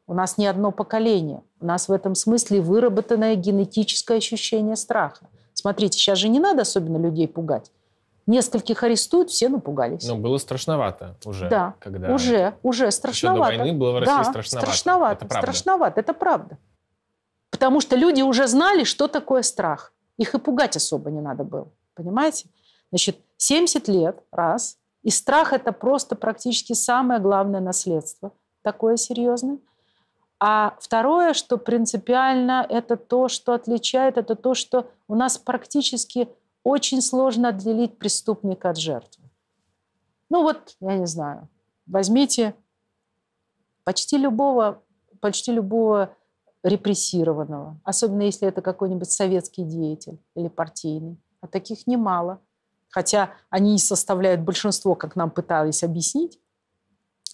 У нас не одно поколение. У нас в этом смысле выработанное генетическое ощущение страха. Смотрите, сейчас же не надо особенно людей пугать. Нескольких арестуют, все напугались. Но ну, было страшновато уже. Да, когда... уже, уже страшновато. Еще до войны было в России да, страшновато. страшновато, это страшновато, это правда. Потому что люди уже знали, что такое страх. Их и пугать особо не надо было, понимаете? Значит, 70 лет, раз. И страх – это просто практически самое главное наследство такое серьезное. А второе, что принципиально, это то, что отличает, это то, что у нас практически очень сложно отделить преступника от жертвы. Ну вот, я не знаю, возьмите почти любого, почти любого репрессированного, особенно если это какой-нибудь советский деятель или партийный. А таких немало. Хотя они и составляют большинство, как нам пытались объяснить.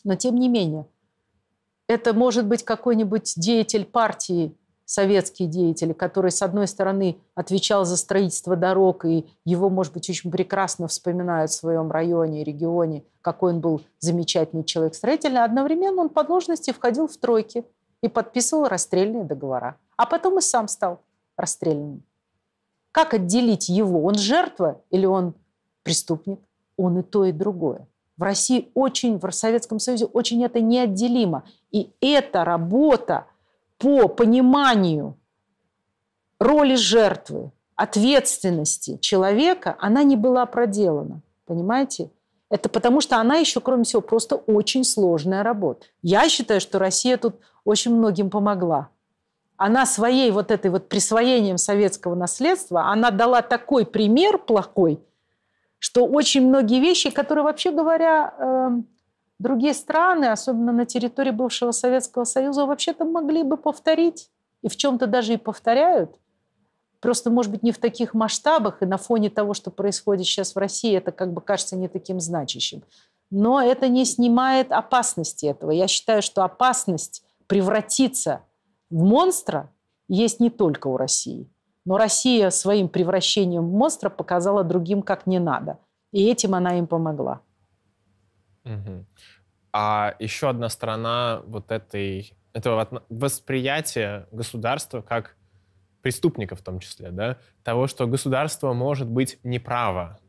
Но тем не менее, это может быть какой-нибудь деятель партии, советские деятели, который, с одной стороны, отвечал за строительство дорог, и его, может быть, очень прекрасно вспоминают в своем районе, регионе, какой он был замечательный человек строительный, а одновременно он по должности входил в тройки и подписывал расстрельные договора. А потом и сам стал расстрелянным. Как отделить его? Он жертва или он преступник? Он и то, и другое. В России очень, в Советском Союзе очень это неотделимо. И эта работа по пониманию роли жертвы, ответственности человека, она не была проделана. Понимаете? Это потому, что она еще, кроме всего, просто очень сложная работа. Я считаю, что Россия тут очень многим помогла. Она своей вот этой вот присвоением советского наследства, она дала такой пример плохой, что очень многие вещи, которые, вообще говоря, эм, Другие страны, особенно на территории бывшего Советского Союза, вообще-то могли бы повторить, и в чем-то даже и повторяют. Просто, может быть, не в таких масштабах, и на фоне того, что происходит сейчас в России, это как бы кажется не таким значащим. Но это не снимает опасности этого. Я считаю, что опасность превратиться в монстра есть не только у России. Но Россия своим превращением в монстра показала другим, как не надо. И этим она им помогла. Угу. А еще одна сторона вот этой, этого восприятия государства как преступника в том числе, да, того, что государство может быть неправо.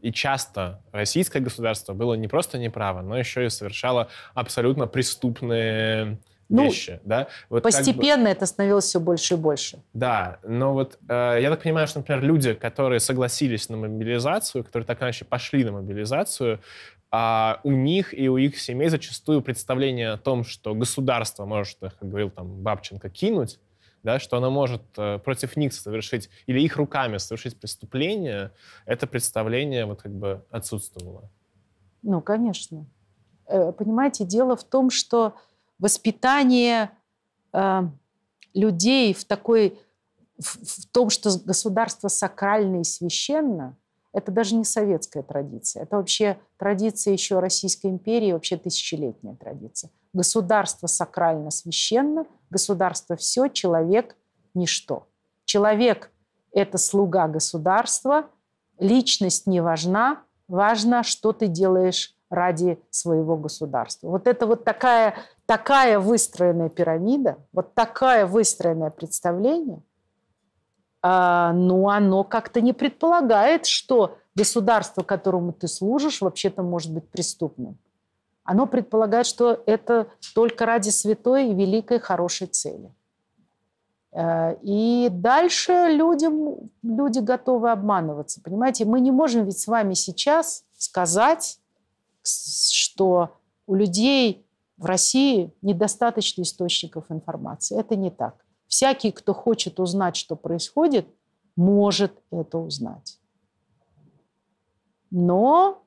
И часто российское государство было не просто неправо, но еще и совершало абсолютно преступные ну, вещи, да? Вот постепенно как бы... это становилось все больше и больше. Да, но вот э, я так понимаю, что, например, люди, которые согласились на мобилизацию, которые так иначе пошли на мобилизацию, а у них и у их семей зачастую представление о том, что государство может, как говорил там Бабченко, кинуть, да, что оно может э, против них совершить или их руками совершить преступление, это представление вот как бы отсутствовало. Ну, конечно. Э, понимаете, дело в том, что воспитание э, людей в такой в, в том, что государство сакральное и священно, это даже не советская традиция, это вообще традиция еще Российской империи, вообще тысячелетняя традиция. Государство сакрально священно, государство все, человек ничто. Человек – это слуга государства, личность не важна, важно, что ты делаешь ради своего государства. Вот это вот такая, такая выстроенная пирамида, вот такая выстроенное представление – а, но оно как-то не предполагает, что государство, которому ты служишь, вообще-то может быть преступным. Оно предполагает, что это только ради святой и великой хорошей цели. Э, и дальше людям, люди готовы обманываться. Понимаете, мы не можем ведь с вами сейчас сказать, что у людей в России недостаточно источников информации. Это не так. Всякий, кто хочет узнать, что происходит, может это узнать. Но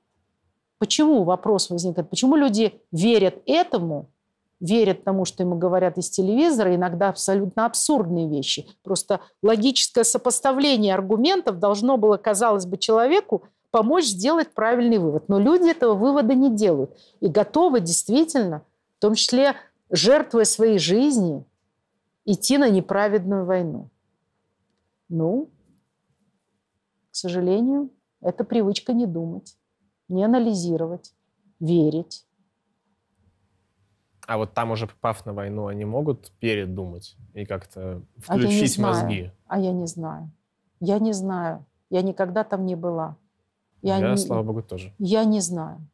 почему вопрос возникает? Почему люди верят этому, верят тому, что ему говорят из телевизора, иногда абсолютно абсурдные вещи. Просто логическое сопоставление аргументов должно было, казалось бы, человеку помочь сделать правильный вывод. Но люди этого вывода не делают и готовы действительно, в том числе жертвуя своей жизнью, идти на неправедную войну. Ну, к сожалению, это привычка не думать, не анализировать, верить. А вот там уже попав на войну, они могут передумать и как-то а включить а мозги? А я не знаю. Я не знаю. Я никогда там не была. Я, я не, слава богу, тоже. Я не знаю.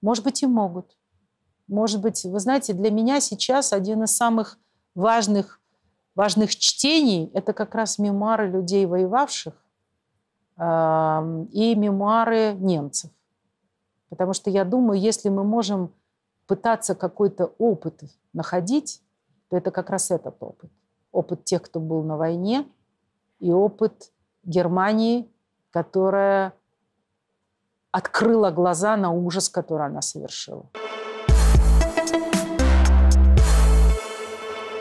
Может быть, и могут может быть, вы знаете, для меня сейчас один из самых важных, важных чтений – это как раз мемуары людей, воевавших, и мемуары немцев. Потому что я думаю, если мы можем пытаться какой-то опыт находить, то это как раз этот опыт. Опыт тех, кто был на войне, и опыт Германии, которая открыла глаза на ужас, который она совершила.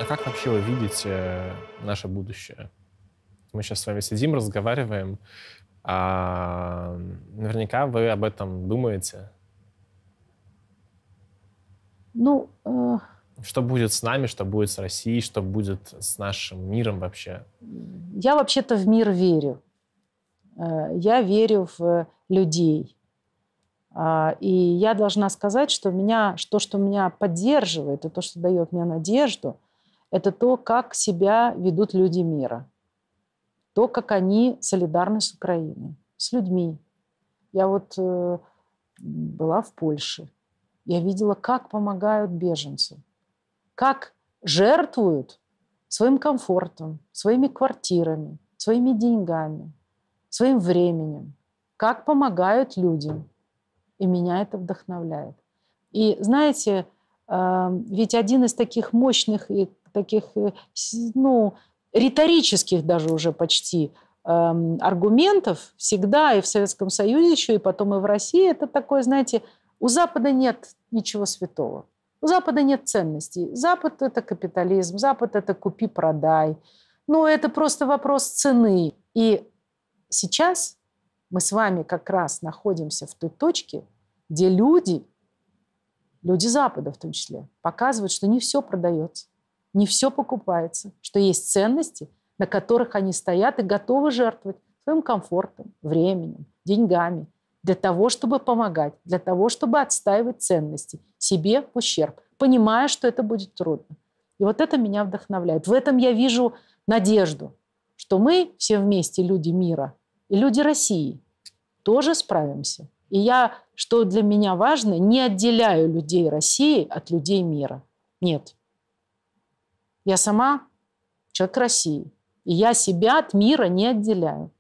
А как вообще вы видите э, наше будущее? Мы сейчас с вами сидим, разговариваем. А наверняка вы об этом думаете. Ну, э... Что будет с нами, что будет с Россией, что будет с нашим миром вообще? Я вообще-то в мир верю. Э, я верю в людей. А, и я должна сказать, что меня, то, что меня поддерживает, и то, что дает мне надежду – это то, как себя ведут люди мира, то, как они солидарны с Украиной, с людьми. Я вот э, была в Польше, я видела, как помогают беженцам, как жертвуют своим комфортом, своими квартирами, своими деньгами, своим временем, как помогают людям. И меня это вдохновляет. И знаете, э, ведь один из таких мощных и таких, э, ну, риторических даже уже почти эм, аргументов всегда и в Советском Союзе еще, и потом и в России. Это такое, знаете, у Запада нет ничего святого. У Запада нет ценностей. Запад – это капитализм, Запад – это купи-продай. Ну, это просто вопрос цены. И сейчас мы с вами как раз находимся в той точке, где люди, люди Запада в том числе, показывают, что не все продается не все покупается, что есть ценности, на которых они стоят и готовы жертвовать своим комфортом, временем, деньгами, для того, чтобы помогать, для того, чтобы отстаивать ценности себе в ущерб, понимая, что это будет трудно. И вот это меня вдохновляет. В этом я вижу надежду, что мы все вместе, люди мира и люди России, тоже справимся. И я, что для меня важно, не отделяю людей России от людей мира. Нет, я сама человек России. И я себя от мира не отделяю.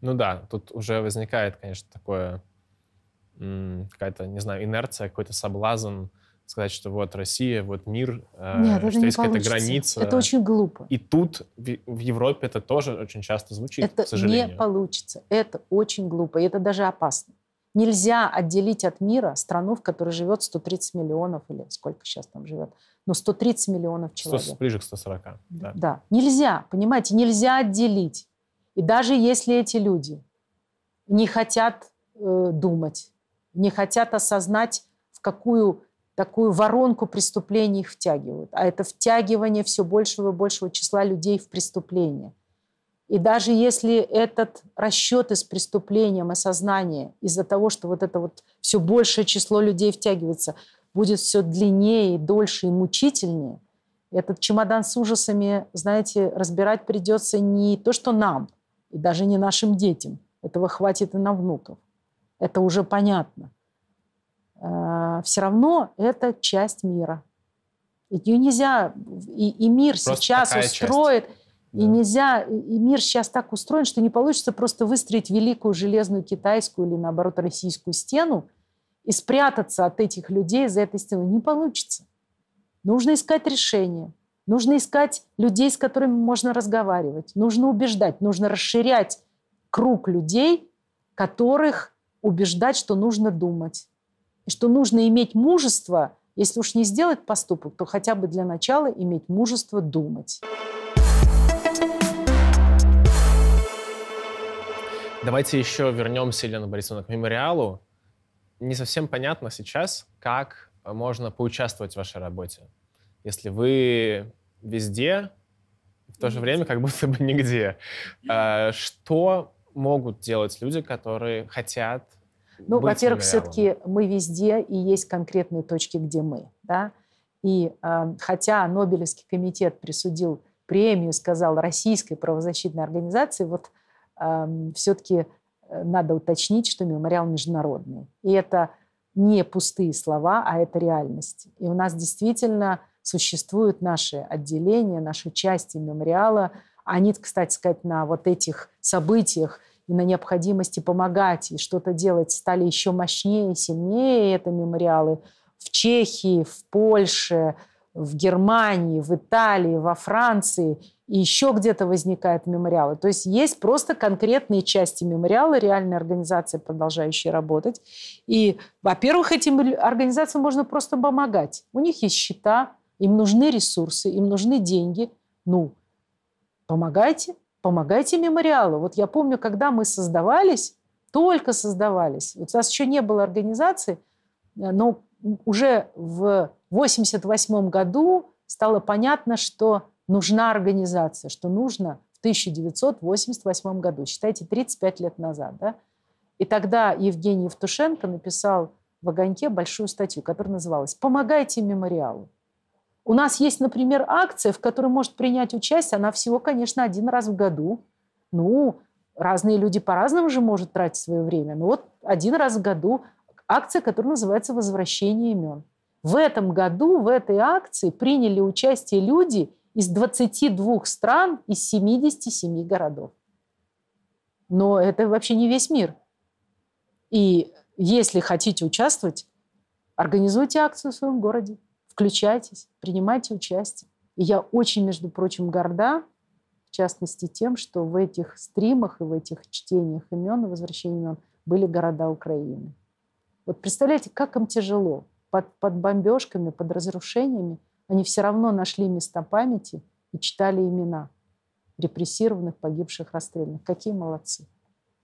Ну да, тут уже возникает, конечно, такое какая-то, не знаю, инерция, какой-то соблазн сказать, что вот Россия, вот мир, э, Нет, что есть какая-то граница. Это очень глупо. И тут в Европе это тоже очень часто звучит, это к сожалению. не получится. Это очень глупо, и это даже опасно. Нельзя отделить от мира страну, в которой живет 130 миллионов, или сколько сейчас там живет, но 130 миллионов человек. 100, ближе к 140. Да. да. Нельзя, понимаете, нельзя отделить. И даже если эти люди не хотят э, думать, не хотят осознать, в какую такую воронку преступлений их втягивают. А это втягивание все большего и большего числа людей в преступление – и даже если этот расчет с преступлением и сознания из-за того, что вот это вот все большее число людей втягивается, будет все длиннее, дольше и мучительнее, этот чемодан с ужасами, знаете, разбирать придется не то, что нам, и даже не нашим детям. Этого хватит и на внуков. Это уже понятно. А, все равно это часть мира. Ее нельзя... И, и мир Просто сейчас устроит... Часть и нельзя, и мир сейчас так устроен, что не получится просто выстроить великую железную китайскую или, наоборот, российскую стену и спрятаться от этих людей за этой стеной. Не получится. Нужно искать решение. Нужно искать людей, с которыми можно разговаривать. Нужно убеждать. Нужно расширять круг людей, которых убеждать, что нужно думать. И что нужно иметь мужество, если уж не сделать поступок, то хотя бы для начала иметь мужество думать. Давайте еще вернемся, Елена Борисовна, к мемориалу. Не совсем понятно сейчас, как можно поучаствовать в вашей работе, если вы везде, в то же время как будто бы нигде. А, что могут делать люди, которые хотят ну, во-первых, все-таки мы везде и есть конкретные точки, где мы. Да? И э, хотя Нобелевский комитет присудил премию, сказал российской правозащитной организации, вот Эм, все-таки э, надо уточнить, что мемориал международный. И это не пустые слова, а это реальность. И у нас действительно существуют наши отделения, наши части мемориала. Они, кстати сказать, на вот этих событиях и на необходимости помогать и что-то делать стали еще мощнее, сильнее. Это мемориалы в Чехии, в Польше, в Германии, в Италии, во Франции – и еще где-то возникают мемориалы. То есть есть просто конкретные части мемориала, реальные организации, продолжающие работать. И, во-первых, этим организациям можно просто помогать. У них есть счета, им нужны ресурсы, им нужны деньги. Ну, помогайте, помогайте мемориалу. Вот я помню, когда мы создавались, только создавались, вот у нас еще не было организации, э, но уже в 1988 году стало понятно, что нужна организация, что нужно в 1988 году, считайте, 35 лет назад. Да? И тогда Евгений Евтушенко написал в «Огоньке» большую статью, которая называлась «Помогайте мемориалу». У нас есть, например, акция, в которой может принять участие, она всего, конечно, один раз в году. Ну, разные люди по-разному же могут тратить свое время. Но вот один раз в году акция, которая называется «Возвращение имен». В этом году в этой акции приняли участие люди – из 22 стран, из 77 городов. Но это вообще не весь мир. И если хотите участвовать, организуйте акцию в своем городе, включайтесь, принимайте участие. И я очень, между прочим, горда, в частности, тем, что в этих стримах и в этих чтениях имен и возвращении имен были города Украины. Вот представляете, как им тяжело под, под бомбежками, под разрушениями они все равно нашли места памяти и читали имена репрессированных, погибших, расстрелянных. Какие молодцы.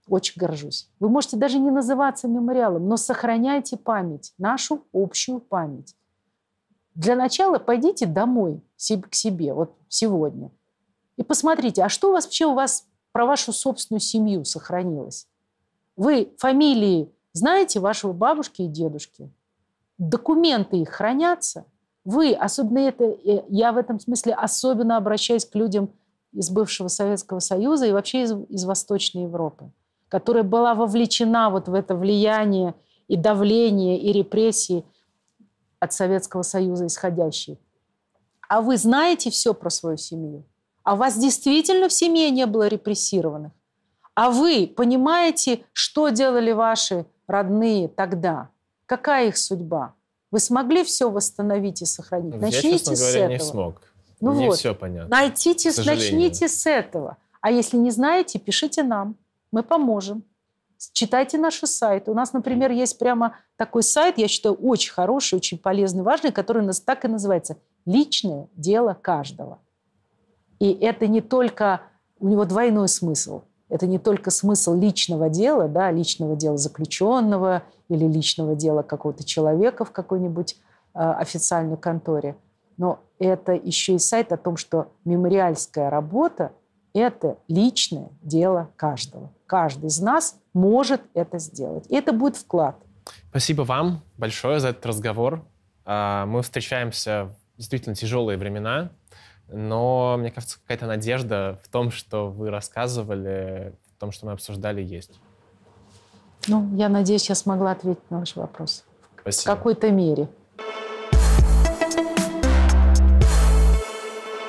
Очень горжусь. Вы можете даже не называться мемориалом, но сохраняйте память, нашу общую память. Для начала пойдите домой к себе, вот сегодня, и посмотрите, а что у вас вообще у вас про вашу собственную семью сохранилось? Вы фамилии знаете вашего бабушки и дедушки? Документы их хранятся – вы, особенно это, э, я в этом смысле особенно обращаюсь к людям из бывшего Советского Союза и вообще из, из Восточной Европы, которая была вовлечена вот в это влияние и давление, и репрессии от Советского Союза исходящие. А вы знаете все про свою семью? А вас действительно в семье не было репрессированных? А вы понимаете, что делали ваши родные тогда? Какая их судьба? Вы смогли все восстановить и сохранить? Я, Начните честно с говоря, этого. не смог. Ну Мне вот. все понятно. Найтите, начните с этого. А если не знаете, пишите нам. Мы поможем. Читайте наши сайты. У нас, например, есть прямо такой сайт, я считаю, очень хороший, очень полезный, важный, который у нас так и называется «Личное дело каждого». И это не только... У него двойной смысл – это не только смысл личного дела, да, личного дела заключенного или личного дела какого-то человека в какой-нибудь э, официальной конторе, но это еще и сайт о том, что мемориальская работа – это личное дело каждого. Каждый из нас может это сделать. И это будет вклад. Спасибо вам большое за этот разговор. А, мы встречаемся в действительно тяжелые времена, но, мне кажется, какая-то надежда в том, что вы рассказывали, в том, что мы обсуждали, есть. Ну, я надеюсь, я смогла ответить на ваш вопрос. Спасибо. В какой-то мере.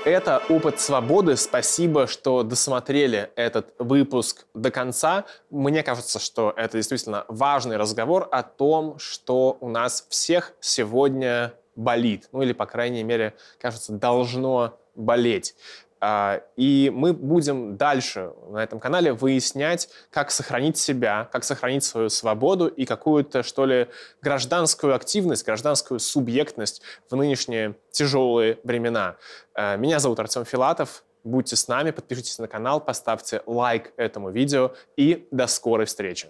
Это «Опыт свободы». Спасибо, что досмотрели этот выпуск до конца. Мне кажется, что это действительно важный разговор о том, что у нас всех сегодня болит, ну или, по крайней мере, кажется, должно болеть. А, и мы будем дальше на этом канале выяснять, как сохранить себя, как сохранить свою свободу и какую-то, что ли, гражданскую активность, гражданскую субъектность в нынешние тяжелые времена. А, меня зовут Артем Филатов. Будьте с нами, подпишитесь на канал, поставьте лайк этому видео и до скорой встречи.